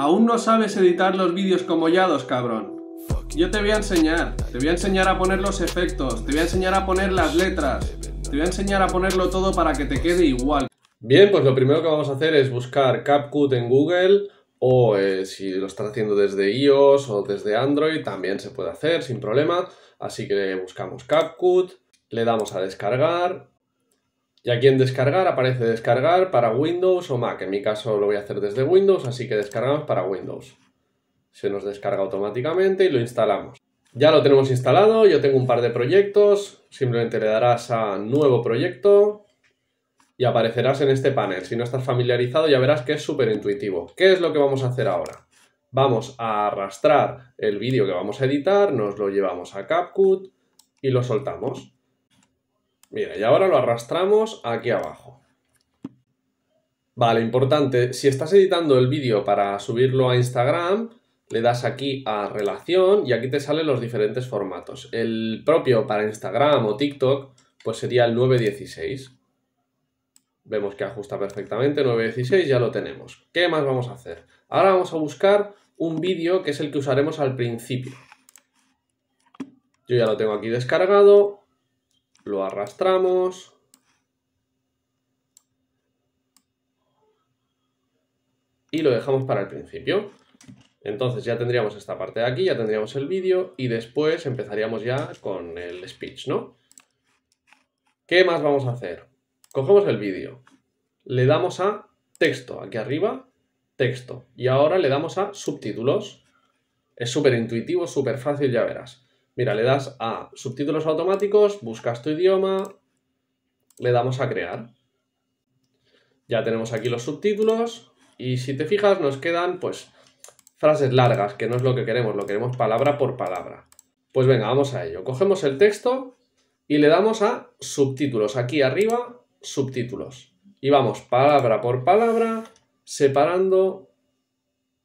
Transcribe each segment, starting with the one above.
Aún no sabes editar los vídeos como Yados, cabrón. Yo te voy a enseñar. Te voy a enseñar a poner los efectos. Te voy a enseñar a poner las letras. Te voy a enseñar a ponerlo todo para que te quede igual. Bien, pues lo primero que vamos a hacer es buscar CapCut en Google o eh, si lo estás haciendo desde iOS o desde Android también se puede hacer sin problema. Así que buscamos CapCut, le damos a descargar y aquí en descargar aparece descargar para Windows o Mac. En mi caso lo voy a hacer desde Windows, así que descargamos para Windows. Se nos descarga automáticamente y lo instalamos. Ya lo tenemos instalado, yo tengo un par de proyectos, simplemente le darás a nuevo proyecto y aparecerás en este panel. Si no estás familiarizado ya verás que es súper intuitivo. ¿Qué es lo que vamos a hacer ahora? Vamos a arrastrar el vídeo que vamos a editar, nos lo llevamos a CapCut y lo soltamos. Mira, y ahora lo arrastramos aquí abajo. Vale, importante, si estás editando el vídeo para subirlo a Instagram, le das aquí a relación y aquí te salen los diferentes formatos. El propio para Instagram o TikTok, pues sería el 916. Vemos que ajusta perfectamente, 916 ya lo tenemos. ¿Qué más vamos a hacer? Ahora vamos a buscar un vídeo que es el que usaremos al principio. Yo ya lo tengo aquí descargado, lo arrastramos. Y lo dejamos para el principio. Entonces ya tendríamos esta parte de aquí, ya tendríamos el vídeo y después empezaríamos ya con el speech, ¿no? ¿Qué más vamos a hacer? Cogemos el vídeo, le damos a texto, aquí arriba, texto, y ahora le damos a subtítulos. Es súper intuitivo, súper fácil, ya verás. Mira, le das a subtítulos automáticos, buscas tu idioma, le damos a crear. Ya tenemos aquí los subtítulos y si te fijas nos quedan pues frases largas, que no es lo que queremos, lo queremos palabra por palabra. Pues venga, vamos a ello. Cogemos el texto y le damos a subtítulos. Aquí arriba, subtítulos. Y vamos palabra por palabra separando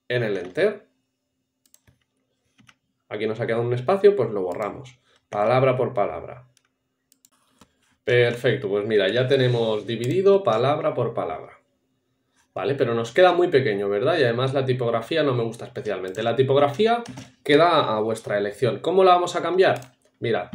en el enter. Aquí nos ha quedado un espacio, pues lo borramos. Palabra por palabra. Perfecto, pues mira, ya tenemos dividido palabra por palabra. ¿Vale? Pero nos queda muy pequeño, ¿verdad? Y además la tipografía no me gusta especialmente. La tipografía queda a vuestra elección. ¿Cómo la vamos a cambiar? Mira,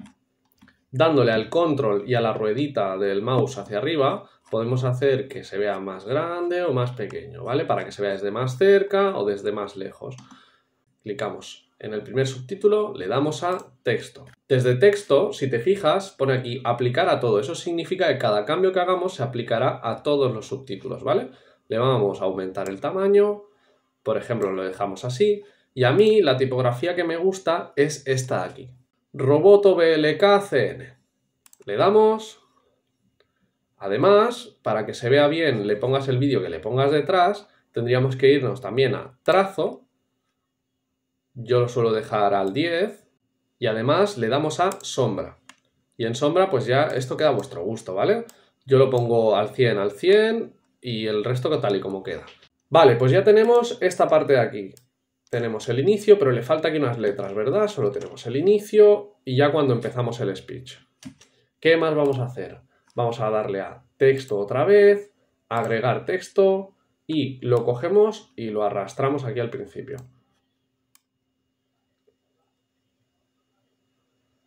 dándole al control y a la ruedita del mouse hacia arriba, podemos hacer que se vea más grande o más pequeño, ¿vale? Para que se vea desde más cerca o desde más lejos. Clicamos en el primer subtítulo le damos a texto. Desde texto, si te fijas, pone aquí aplicar a todo. Eso significa que cada cambio que hagamos se aplicará a todos los subtítulos, ¿vale? Le vamos a aumentar el tamaño, por ejemplo, lo dejamos así. Y a mí la tipografía que me gusta es esta de aquí. Roboto BLKCN. Le damos. Además, para que se vea bien, le pongas el vídeo que le pongas detrás, tendríamos que irnos también a trazo yo lo suelo dejar al 10 y además le damos a sombra. Y en sombra pues ya esto queda a vuestro gusto, ¿vale? Yo lo pongo al 100, al 100 y el resto tal y como queda. Vale, pues ya tenemos esta parte de aquí. Tenemos el inicio, pero le falta aquí unas letras, ¿verdad? Solo tenemos el inicio y ya cuando empezamos el speech. ¿Qué más vamos a hacer? Vamos a darle a texto otra vez, agregar texto y lo cogemos y lo arrastramos aquí al principio.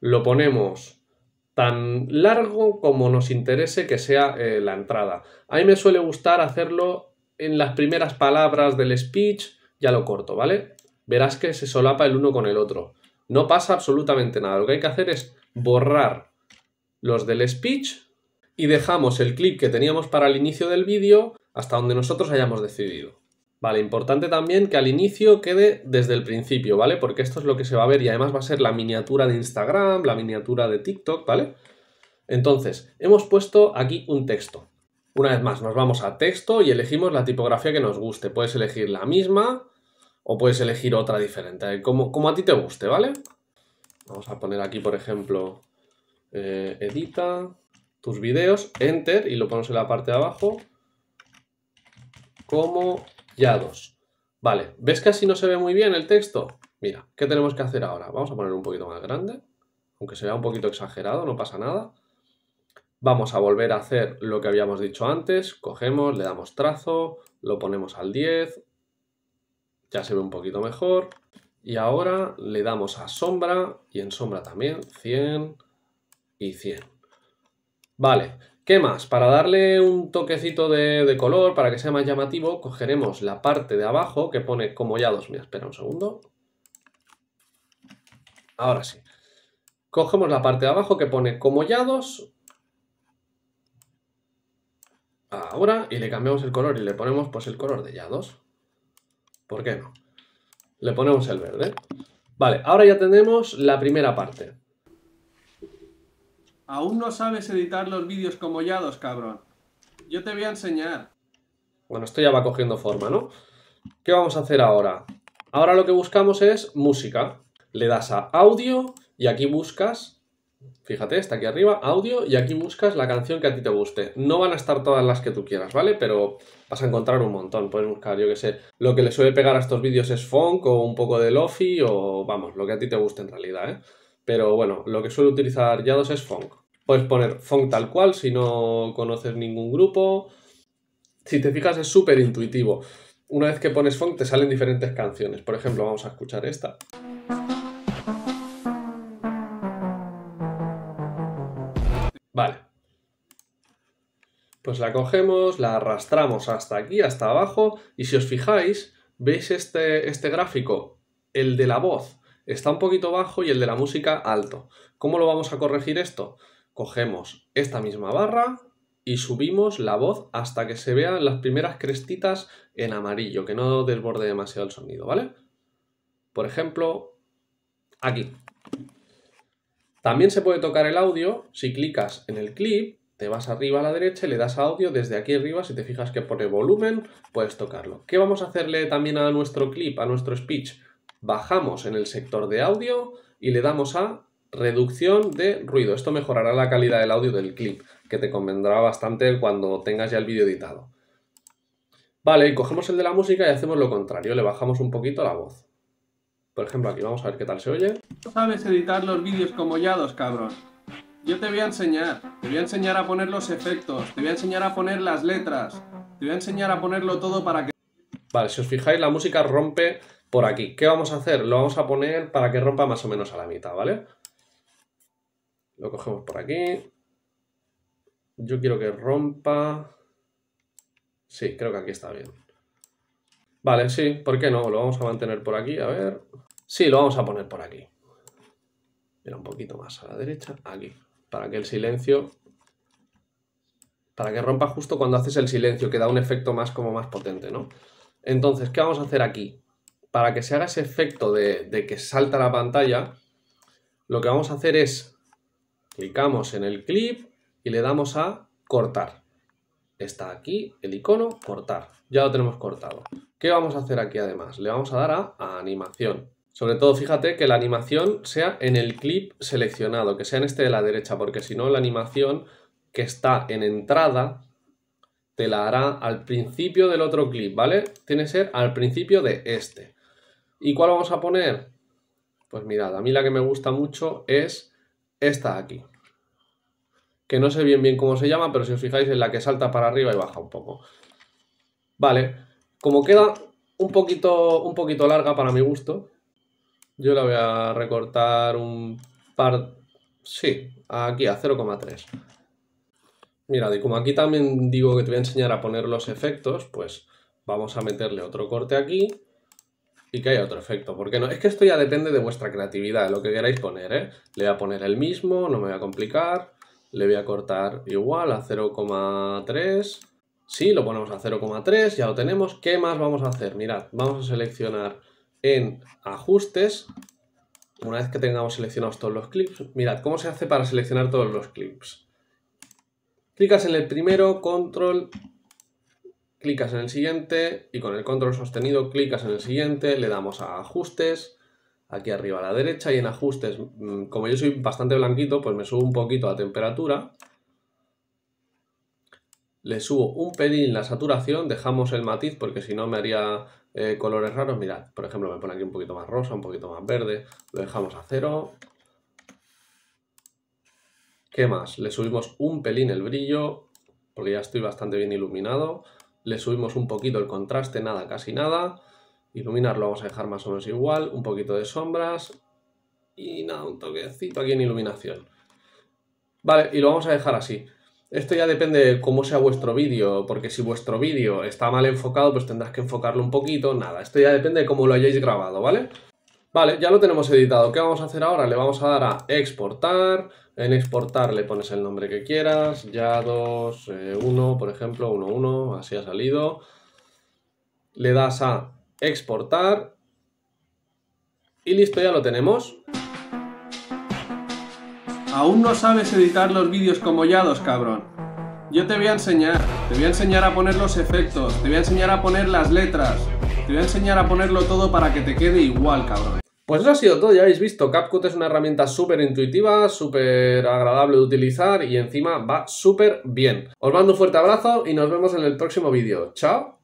lo ponemos tan largo como nos interese que sea eh, la entrada. A mí me suele gustar hacerlo en las primeras palabras del speech, ya lo corto, ¿vale? Verás que se solapa el uno con el otro. No pasa absolutamente nada. Lo que hay que hacer es borrar los del speech y dejamos el clip que teníamos para el inicio del vídeo hasta donde nosotros hayamos decidido. Vale, importante también que al inicio quede desde el principio, ¿vale? Porque esto es lo que se va a ver y además va a ser la miniatura de Instagram, la miniatura de TikTok, ¿vale? Entonces, hemos puesto aquí un texto. Una vez más, nos vamos a texto y elegimos la tipografía que nos guste. Puedes elegir la misma o puedes elegir otra diferente, como, como a ti te guste, ¿vale? Vamos a poner aquí, por ejemplo, eh, edita tus videos, enter, y lo ponemos en la parte de abajo, como ya dos. Vale, ¿ves que así no se ve muy bien el texto? Mira, ¿qué tenemos que hacer ahora? Vamos a poner un poquito más grande, aunque se vea un poquito exagerado, no pasa nada. Vamos a volver a hacer lo que habíamos dicho antes, cogemos, le damos trazo, lo ponemos al 10, ya se ve un poquito mejor. Y ahora le damos a sombra y en sombra también 100 y 100. Vale, ¿Qué más? Para darle un toquecito de, color, para que sea más llamativo, cogeremos la parte de abajo que pone como ya Mira, espera un segundo. Ahora sí. Cogemos la parte de abajo que pone como ya Ahora, y le cambiamos el color y le ponemos pues el color de ya ¿Por qué no? Le ponemos el verde. Vale, ahora ya tenemos la primera parte. Aún no sabes editar los vídeos como Yados, cabrón. Yo te voy a enseñar. Bueno, esto ya va cogiendo forma, ¿no? ¿Qué vamos a hacer ahora? Ahora lo que buscamos es música. Le das a audio y aquí buscas, fíjate, está aquí arriba, audio, y aquí buscas la canción que a ti te guste. No van a estar todas las que tú quieras, ¿vale? Pero vas a encontrar un montón. Puedes buscar, yo qué sé, lo que le suele pegar a estos vídeos es funk o un poco de lofi o, vamos, lo que a ti te guste en realidad, ¿eh? Pero bueno, lo que suele utilizar Yados es funk. Puedes poner Funk tal cual si no conoces ningún grupo. Si te fijas es súper intuitivo. Una vez que pones Funk te salen diferentes canciones. Por ejemplo, vamos a escuchar esta. Vale. Pues la cogemos, la arrastramos hasta aquí, hasta abajo. Y si os fijáis, ¿veis este, este gráfico? El de la voz está un poquito bajo y el de la música alto. ¿Cómo lo vamos a corregir esto? Cogemos esta misma barra y subimos la voz hasta que se vean las primeras crestitas en amarillo, que no desborde demasiado el sonido, ¿vale? Por ejemplo, aquí. También se puede tocar el audio si clicas en el clip, te vas arriba a la derecha y le das a audio desde aquí arriba, si te fijas que pone volumen, puedes tocarlo. ¿Qué vamos a hacerle también a nuestro clip, a nuestro speech? Bajamos en el sector de audio y le damos a Reducción de ruido. Esto mejorará la calidad del audio del clip, que te convendrá bastante cuando tengas ya el vídeo editado. Vale, y cogemos el de la música y hacemos lo contrario, le bajamos un poquito la voz. Por ejemplo, aquí vamos a ver qué tal se oye. sabes editar los vídeos como yados, cabrón. Yo te voy a enseñar, te voy a enseñar a poner los efectos, te voy a enseñar a poner las letras, te voy a enseñar a ponerlo todo para que... Vale, si os fijáis, la música rompe por aquí. ¿Qué vamos a hacer? Lo vamos a poner para que rompa más o menos a la mitad, ¿vale? Lo cogemos por aquí. Yo quiero que rompa... Sí, creo que aquí está bien. Vale, sí, ¿por qué no? Lo vamos a mantener por aquí, a ver... Sí, lo vamos a poner por aquí. Mira, un poquito más a la derecha, aquí. Para que el silencio... Para que rompa justo cuando haces el silencio, que da un efecto más como más potente, ¿no? Entonces, ¿qué vamos a hacer aquí? Para que se haga ese efecto de, de que salta la pantalla, lo que vamos a hacer es Clicamos en el clip y le damos a cortar. Está aquí el icono cortar. Ya lo tenemos cortado. ¿Qué vamos a hacer aquí además? Le vamos a dar a, animación. Sobre todo fíjate que la animación sea en el clip seleccionado, que sea en este de la derecha, porque si no la animación que está en entrada te la hará al principio del otro clip, ¿vale? Tiene que ser al principio de este. ¿Y cuál vamos a poner? Pues mirad, a mí la que me gusta mucho es esta de aquí que no sé bien bien cómo se llama, pero si os fijáis es la que salta para arriba y baja un poco. Vale, como queda un poquito, un poquito larga para mi gusto, yo la voy a recortar un par... Sí, aquí a 0,3. Mirad, y como aquí también digo que te voy a enseñar a poner los efectos, pues vamos a meterle otro corte aquí y que haya otro efecto. Porque no, es que esto ya depende de vuestra creatividad, de lo que queráis poner, ¿eh? Le voy a poner el mismo, no me voy a complicar le voy a cortar igual a 0,3. Sí, lo ponemos a 0,3, ya lo tenemos. ¿Qué más vamos a hacer? Mirad, vamos a seleccionar en ajustes. Una vez que tengamos seleccionados todos los clips, mirad cómo se hace para seleccionar todos los clips. Clicas en el primero, control, clicas en el siguiente y con el control sostenido clicas en el siguiente, le damos a ajustes, aquí arriba a la derecha y en ajustes, mm, como yo soy bastante blanquito, pues me subo un poquito la temperatura. Le subo un pelín la saturación, dejamos el matiz porque si no me haría eh, colores raros. Mirad, por ejemplo, me pone aquí un poquito más rosa, un poquito más verde. Lo dejamos a cero. ¿Qué más? Le subimos un pelín el brillo, porque ya estoy bastante bien iluminado. Le subimos un poquito el contraste, nada, casi nada. Iluminar lo vamos a dejar más o menos igual, un poquito de sombras y nada, un toquecito aquí en iluminación. Vale, y lo vamos a dejar así. Esto ya depende de cómo sea vuestro vídeo, porque si vuestro vídeo está mal enfocado, pues tendrás que enfocarlo un poquito, nada. Esto ya depende de cómo lo hayáis grabado, ¿vale? Vale, ya lo tenemos editado. ¿Qué vamos a hacer ahora? Le vamos a dar a exportar. En exportar le pones el nombre que quieras. Ya 2, 1, eh, por ejemplo, 1, 1, así ha salido. Le das a exportar y listo, ya lo tenemos. Aún no sabes editar los vídeos como Yados, cabrón. Yo te voy a enseñar, te voy a enseñar a poner los efectos, te voy a enseñar a poner las letras, te voy a enseñar a ponerlo todo para que te quede igual, cabrón. Pues eso ha sido todo, ya habéis visto, CapCut es una herramienta súper intuitiva, súper agradable de utilizar y encima va súper bien. Os mando un fuerte abrazo y nos vemos en el próximo vídeo. ¡Chao!